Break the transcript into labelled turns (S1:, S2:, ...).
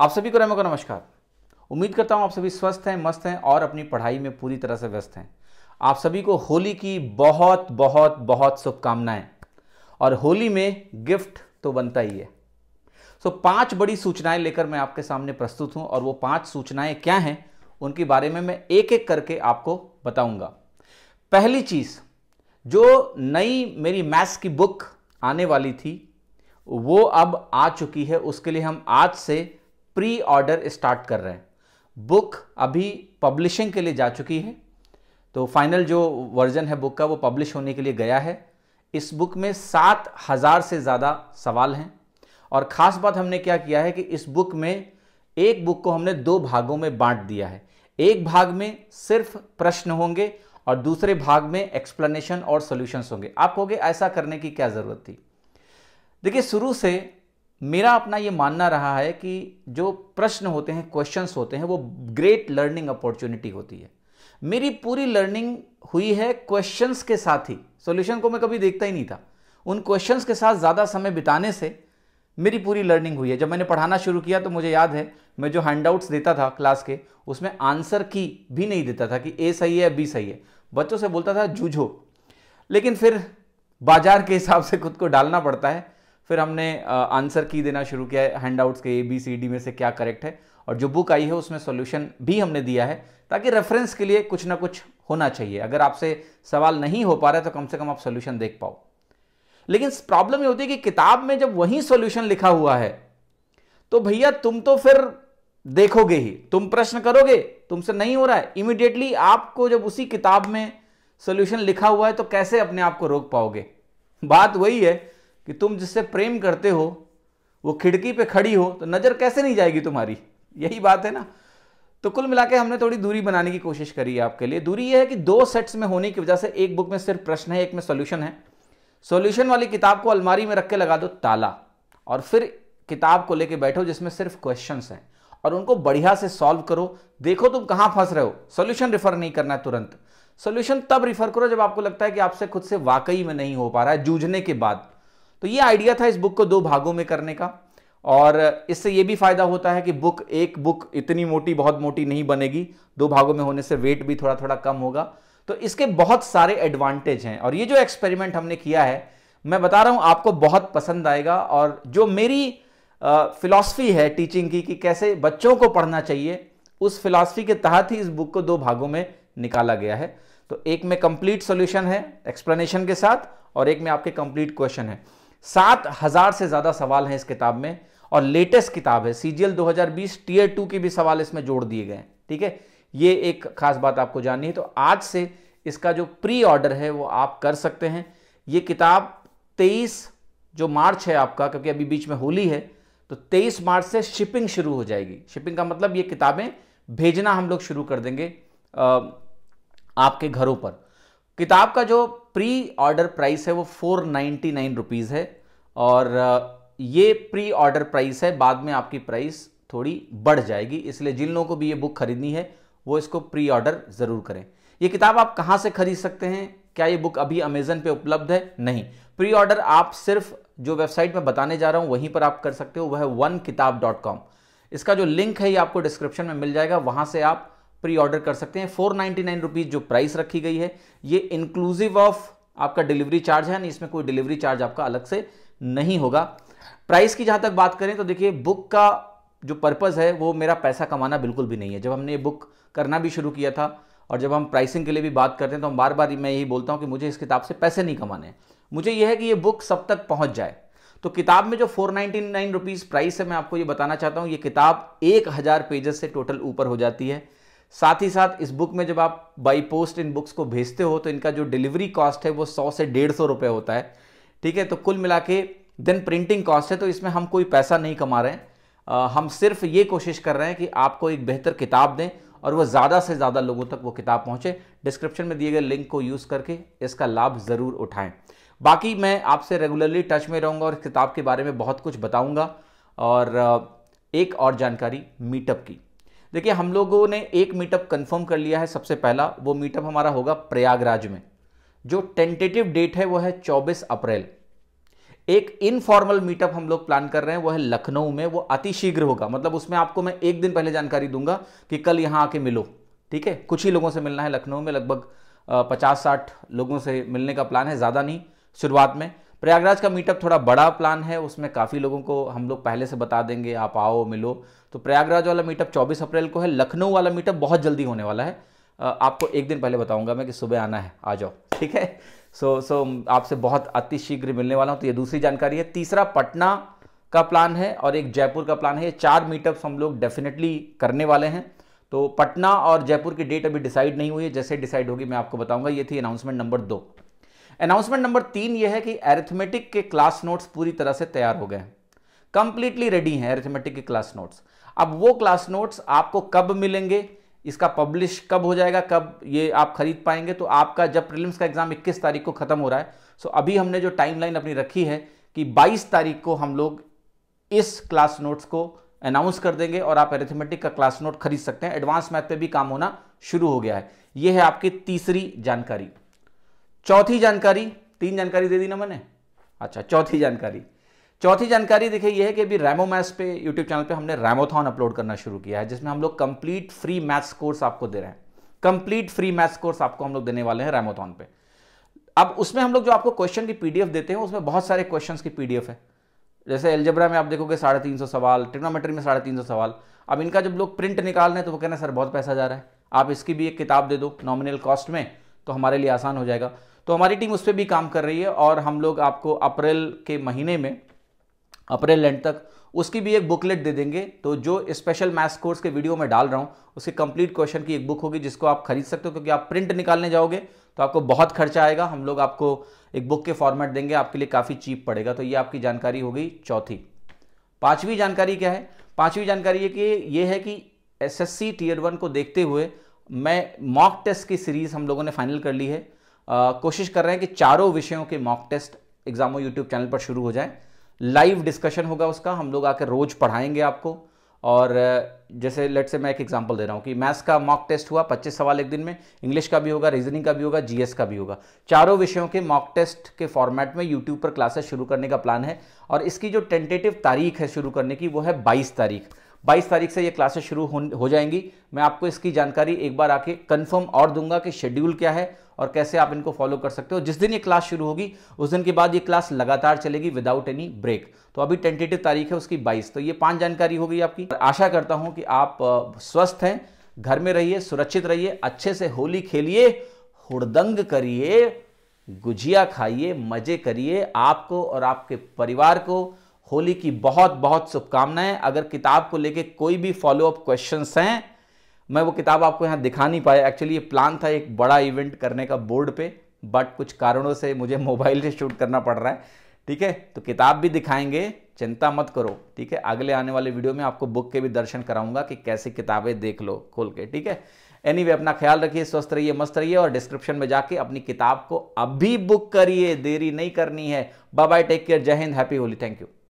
S1: आप सभी को रेमो का नमस्कार उम्मीद करता हूँ आप सभी स्वस्थ हैं मस्त हैं और अपनी पढ़ाई में पूरी तरह से व्यस्त हैं आप सभी को होली की बहुत बहुत बहुत शुभकामनाएं और होली में गिफ्ट तो बनता ही है सो पांच बड़ी सूचनाएं लेकर मैं आपके सामने प्रस्तुत हूं और वो पांच सूचनाएं क्या हैं उनके बारे में मैं एक एक करके आपको बताऊंगा पहली चीज़ जो नई मेरी मैथ्स की बुक आने वाली थी वो अब आ चुकी है उसके लिए हम आज से प्री ऑर्डर स्टार्ट कर रहे हैं बुक अभी पब्लिशिंग के लिए जा चुकी है तो फाइनल जो वर्जन है बुक का वो पब्लिश होने के लिए गया है इस बुक में सात हज़ार से ज़्यादा सवाल हैं और ख़ास बात हमने क्या किया है कि इस बुक में एक बुक को हमने दो भागों में बांट दिया है एक भाग में सिर्फ प्रश्न होंगे और दूसरे भाग में एक्सप्लेनेशन और सोल्यूशन होंगे आप कहोगे ऐसा करने की क्या ज़रूरत थी देखिए शुरू से मेरा अपना ये मानना रहा है कि जो प्रश्न होते हैं क्वेश्चंस होते हैं वो ग्रेट लर्निंग अपॉर्चुनिटी होती है मेरी पूरी लर्निंग हुई है क्वेश्चंस के साथ ही सॉल्यूशन को मैं कभी देखता ही नहीं था उन क्वेश्चंस के साथ ज़्यादा समय बिताने से मेरी पूरी लर्निंग हुई है जब मैंने पढ़ाना शुरू किया तो मुझे याद है मैं जो हैंडआउट्स देता था क्लास के उसमें आंसर की भी नहीं देता था कि ए सही है बी सही है बच्चों से बोलता था जूझो लेकिन फिर बाजार के हिसाब से खुद को डालना पड़ता है फिर हमने आंसर की देना शुरू किया है हैंड आउट्स के ए बी सी डी में से क्या करेक्ट है और जो बुक आई है उसमें सोल्यूशन भी हमने दिया है ताकि रेफरेंस के लिए कुछ ना कुछ होना चाहिए अगर आपसे सवाल नहीं हो पा रहा है तो कम से कम आप सोल्यूशन देख पाओ लेकिन प्रॉब्लम ये होती है कि किताब में जब वही सोल्यूशन लिखा हुआ है तो भैया तुम तो फिर देखोगे ही तुम प्रश्न करोगे तुमसे नहीं हो रहा है इमिडिएटली आपको जब उसी किताब में सोल्यूशन लिखा हुआ है तो कैसे अपने आप को रोक पाओगे बात वही है कि तुम जिससे प्रेम करते हो वो खिड़की पे खड़ी हो तो नज़र कैसे नहीं जाएगी तुम्हारी यही बात है ना तो कुल मिला के हमने थोड़ी दूरी बनाने की कोशिश करी है आपके लिए दूरी यह है कि दो सेट्स में होने की वजह से एक बुक में सिर्फ प्रश्न है एक में सोल्यूशन है सोल्यूशन वाली किताब को अलमारी में रख के लगा दो ताला और फिर किताब को लेके बैठो जिसमें सिर्फ क्वेश्चन हैं और उनको बढ़िया से सॉल्व करो देखो तुम कहाँ फंस रहे हो सोल्यूशन रिफर नहीं करना है तुरंत सोल्यूशन तब रिफर करो जब आपको लगता है कि आपसे खुद से वाकई में नहीं हो पा रहा है जूझने के बाद तो ये आइडिया था इस बुक को दो भागों में करने का और इससे ये भी फायदा होता है कि बुक एक बुक इतनी मोटी बहुत मोटी नहीं बनेगी दो भागों में होने से वेट भी थोड़ा थोड़ा कम होगा तो इसके बहुत सारे एडवांटेज हैं और ये जो एक्सपेरिमेंट हमने किया है मैं बता रहा हूँ आपको बहुत पसंद आएगा और जो मेरी फिलॉसफी है टीचिंग की कि कैसे बच्चों को पढ़ना चाहिए उस फिलॉसफी के तहत ही इस बुक को दो भागों में निकाला गया है तो एक में कंप्लीट सॉल्यूशन है एक्सप्लेनेशन के साथ और एक में आपके कंप्लीट क्वेश्चन है सात हजार से ज्यादा सवाल हैं इस किताब में और लेटेस्ट किताब है सीजीएल 2020 टीयर टू के भी सवाल इसमें जोड़ दिए गए ठीक है ये एक खास बात आपको जाननी है तो आज से इसका जो प्री ऑर्डर है वो आप कर सकते हैं ये किताब 23 जो मार्च है आपका क्योंकि अभी बीच में होली है तो 23 मार्च से शिपिंग शुरू हो जाएगी शिपिंग का मतलब ये किताबें भेजना हम लोग शुरू कर देंगे आपके घरों पर किताब का जो प्री ऑर्डर प्राइस है वो फोर नाइन्टी नाइन रुपीज़ है और ये प्री ऑर्डर प्राइस है बाद में आपकी प्राइस थोड़ी बढ़ जाएगी इसलिए जिन लोगों को भी ये बुक खरीदनी है वो इसको प्री ऑर्डर ज़रूर करें ये किताब आप कहाँ से खरीद सकते हैं क्या ये बुक अभी अमेजन पे उपलब्ध है नहीं प्री ऑर्डर आप सिर्फ जो वेबसाइट में बताने जा रहा हूँ वहीं पर आप कर सकते हो वह है वन किताब डॉट कॉम इसका जो लिंक है ये आपको डिस्क्रिप्शन में मिल जाएगा वहाँ से आप प्री ऑर्डर कर सकते हैं फोर नाइन्टी नाइन रुपीज़ जो प्राइस रखी गई है ये इंक्लूसिव ऑफ आपका डिलीवरी चार्ज है नहीं इसमें कोई डिलीवरी चार्ज आपका अलग से नहीं होगा प्राइस की जहां तक बात करें तो देखिए बुक का जो पर्पज़ है वो मेरा पैसा कमाना बिल्कुल भी नहीं है जब हमने ये बुक करना भी शुरू किया था और जब हम प्राइसिंग के लिए भी बात करते हैं तो हम बार बार मैं यही बोलता हूँ कि मुझे इस किताब से पैसे नहीं कमाने हैं मुझे यह है कि ये बुक सब तक पहुँच जाए तो किताब में जो four ninety nine rupees price है मैं आपको ये बताना चाहता हूँ ये किताब एक हज़ार पेजेस से टोटल ऊपर हो जाती है साथ ही साथ इस बुक में जब आप बाई पोस्ट इन बुक्स को भेजते हो तो इनका जो डिलीवरी कॉस्ट है वो सौ से डेढ़ सौ रुपये होता है ठीक है तो कुल मिला के देन प्रिंटिंग कॉस्ट है तो इसमें हम कोई पैसा नहीं कमा रहे हैं आ, हम सिर्फ ये कोशिश कर रहे हैं कि आपको एक बेहतर किताब दें और वह ज़्यादा से ज़्यादा लोगों तक वो किताब पहुँचे डिस्क्रिप्शन में दिए गए लिंक को यूज़ करके इसका लाभ ज़रूर उठाएँ बाकी मैं आपसे रेगुलरली टच में रहूँगा और किताब के बारे में बहुत कुछ बताऊँगा और एक और जानकारी मीटअप की देखिए हम लोगों ने एक मीटअप कंफर्म कर लिया है सबसे पहला वो मीटअप हमारा होगा प्रयागराज में जो टेंटेटिव डेट है वो है 24 अप्रैल एक इनफॉर्मल मीटअप हम लोग प्लान कर रहे हैं वो है लखनऊ में वो अति शीघ्र होगा मतलब उसमें आपको मैं एक दिन पहले जानकारी दूंगा कि कल यहां आके मिलो ठीक है कुछ ही लोगों से मिलना है लखनऊ में लगभग पचास साठ लोगों से मिलने का प्लान है ज़्यादा नहीं शुरुआत में प्रयागराज का मीटअप थोड़ा बड़ा प्लान है उसमें काफ़ी लोगों को हम लोग पहले से बता देंगे आप आओ मिलो तो प्रयागराज वाला मीटअप 24 अप्रैल को है लखनऊ वाला मीटअप बहुत जल्दी होने वाला है आपको एक दिन पहले बताऊंगा मैं कि सुबह आना है आ जाओ ठीक है सो सो आपसे बहुत अतिशीघ्र मिलने वाला हूँ तो ये दूसरी जानकारी है तीसरा पटना का प्लान है और एक जयपुर का प्लान है ये चार मीटअप्स हम लोग डेफिनेटली करने वाले हैं तो पटना और जयपुर की डेट अभी डिसाइड नहीं हुई है जैसे डिसाइड होगी मैं आपको बताऊंगा ये थी अनाउंसमेंट नंबर दो अनाउंसमेंट नंबर तीन ये है कि एरिथमेटिक के क्लास नोट्स पूरी तरह से तैयार हो गए हैं कंप्लीटली रेडी हैं एरिथमेटिक के क्लास नोट्स अब वो क्लास नोट्स आपको कब मिलेंगे इसका पब्लिश कब हो जाएगा कब ये आप खरीद पाएंगे तो आपका जब प्रिलिम्स का एग्जाम 21 तारीख को खत्म हो रहा है सो अभी हमने जो टाइमलाइन अपनी रखी है कि 22 तारीख को हम लोग इस क्लास नोट्स को अनाउंस कर देंगे और आप एरिथमेटिक का क्लास नोट खरीद सकते हैं एडवांस मैथ पे भी काम होना शुरू हो गया है ये है आपकी तीसरी जानकारी चौथी जानकारी तीन जानकारी दे दी ना मैंने अच्छा चौथी जानकारी चौथी जानकारी देखिए यह है कि अभी रैमो मैथ्स पे यूट्यूब चैनल पे हमने रैमोथॉन अपलोड करना शुरू किया है जिसमें हम लोग कंप्लीट फ्री मैथ्स कोर्स आपको दे रहे हैं कंप्लीट फ्री मैथ्स कोर्स आपको हम लोग देने वाले हैं रैमोथॉन पे अब उसमें हम लोग जो आपको क्वेश्चन की पीडीएफ देते हैं उसमें बहुत सारे क्वेश्चन की पीडीएफ है जैसे एलजेब्रा में आप देखोगे साढ़े तीन सौ सवाल ट्रिग्नोमेट्री में साढ़े तीन सौ सवाल अब इनका जब लोग प्रिंट निकाल रहे हैं तो वो कहना सर बहुत पैसा जा रहा है आप इसकी भी एक किताब दे दो नॉमिनल कॉस्ट में तो हमारे लिए आसान हो जाएगा तो हमारी टीम उस पर भी काम कर रही है और हम लोग आपको अप्रैल के महीने में अप्रैल एंड तक उसकी भी एक बुकलेट दे देंगे तो जो स्पेशल मैथ्स कोर्स के वीडियो में डाल रहा हूँ उसके कंप्लीट क्वेश्चन की एक बुक होगी जिसको आप खरीद सकते हो क्योंकि आप प्रिंट निकालने जाओगे तो आपको बहुत खर्चा आएगा हम लोग आपको एक बुक के फॉर्मेट देंगे आपके लिए काफ़ी चीप पड़ेगा तो ये आपकी जानकारी होगी चौथी पाँचवीं जानकारी क्या है पाँचवीं जानकारी ये कि ये है कि एसएससी टीयर वन को देखते हुए मैं मॉक टेस्ट की सीरीज़ हम लोगों ने फाइनल कर ली है कोशिश कर रहे हैं कि चारों विषयों के मॉक टेस्ट एग्जामो यूट्यूब चैनल पर शुरू हो जाए लाइव डिस्कशन होगा उसका हम लोग आकर रोज़ पढ़ाएंगे आपको और जैसे लेट से मैं एक एग्जांपल दे रहा हूँ कि मैथ्स का मॉक टेस्ट हुआ 25 सवाल एक दिन में इंग्लिश का भी होगा रीजनिंग का भी होगा जीएस का भी होगा चारों विषयों के मॉक टेस्ट के फॉर्मेट में यूट्यूब पर क्लासेस शुरू करने का प्लान है और इसकी जो टेंटेटिव तारीख है शुरू करने की वो है बाईस तारीख बाईस तारीख से ये क्लासेस शुरू हो जाएंगी मैं आपको इसकी जानकारी एक बार आके कंफर्म और दूंगा कि शेड्यूल क्या है और कैसे आप इनको फॉलो कर सकते हो जिस दिन ये क्लास शुरू होगी उस दिन के बाद ये क्लास लगातार चलेगी विदाउट एनी ब्रेक तो अभी टेंटेटिव तारीख है उसकी 22 तो ये पांच जानकारी होगी आपकी आशा करता हूं कि आप स्वस्थ हैं घर में रहिए सुरक्षित रहिए अच्छे से होली खेलिए हुड़दंग करिए गुजिया खाइए मजे करिए आपको और आपके परिवार को होली की बहुत बहुत शुभकामनाएं अगर किताब को लेके कोई भी फॉलोअप क्वेश्चंस हैं मैं वो किताब आपको यहाँ दिखा नहीं पाया एक्चुअली ये प्लान था एक बड़ा इवेंट करने का बोर्ड पे बट कुछ कारणों से मुझे मोबाइल से शूट करना पड़ रहा है ठीक है तो किताब भी दिखाएंगे चिंता मत करो ठीक है अगले आने वाले वीडियो में आपको बुक के भी दर्शन कराऊंगा कि कैसे किताबें देख लो खोल के ठीक है एनी anyway, अपना ख्याल रखिए स्वस्थ रहिए मस्त रहिए और डिस्क्रिप्शन में जाके अपनी किताब को अभी बुक करिए देरी नहीं करनी है बाय बाय टेक केयर जय हिंद हैप्पी होली थैंक यू